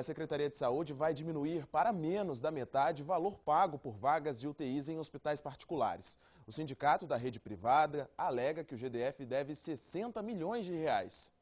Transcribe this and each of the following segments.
A Secretaria de Saúde vai diminuir para menos da metade o valor pago por vagas de UTIs em hospitais particulares. O sindicato da rede privada alega que o GDF deve 60 milhões de reais.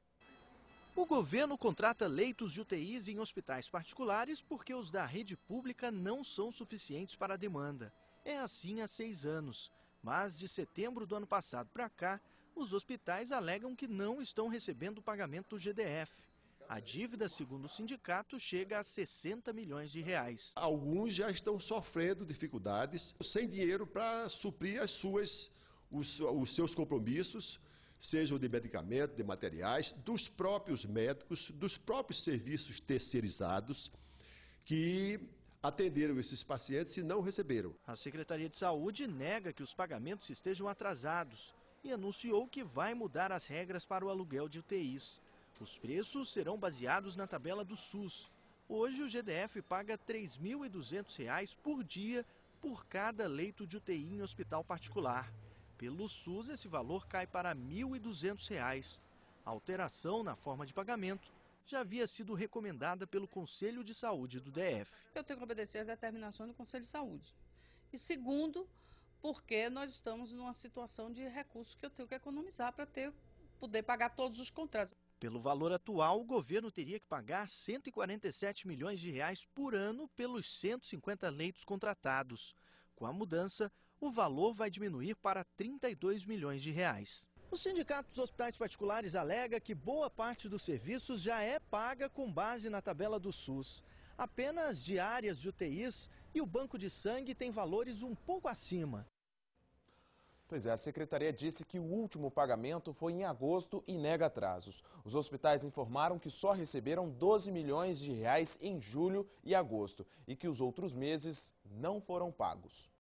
O governo contrata leitos de UTIs em hospitais particulares porque os da rede pública não são suficientes para a demanda. É assim há seis anos. Mas de setembro do ano passado para cá, os hospitais alegam que não estão recebendo o pagamento do GDF. A dívida, segundo o sindicato, chega a 60 milhões de reais. Alguns já estão sofrendo dificuldades, sem dinheiro para suprir as suas, os, os seus compromissos, seja de medicamento, de materiais, dos próprios médicos, dos próprios serviços terceirizados que atenderam esses pacientes e não receberam. A Secretaria de Saúde nega que os pagamentos estejam atrasados e anunciou que vai mudar as regras para o aluguel de UTIs. Os preços serão baseados na tabela do SUS. Hoje, o GDF paga R$ 3.200 por dia por cada leito de UTI em hospital particular. Pelo SUS, esse valor cai para R$ 1.200. A alteração na forma de pagamento já havia sido recomendada pelo Conselho de Saúde do DF. Eu tenho que obedecer às determinações do Conselho de Saúde. E segundo, porque nós estamos numa situação de recursos que eu tenho que economizar para ter poder pagar todos os contratos. Pelo valor atual, o governo teria que pagar 147 milhões de reais por ano pelos 150 leitos contratados. Com a mudança, o valor vai diminuir para 32 milhões de reais. O Sindicato dos Hospitais Particulares alega que boa parte dos serviços já é paga com base na tabela do SUS. Apenas diárias de UTIs e o banco de sangue têm valores um pouco acima. Pois é, a secretaria disse que o último pagamento foi em agosto e nega atrasos. Os hospitais informaram que só receberam 12 milhões de reais em julho e agosto e que os outros meses não foram pagos.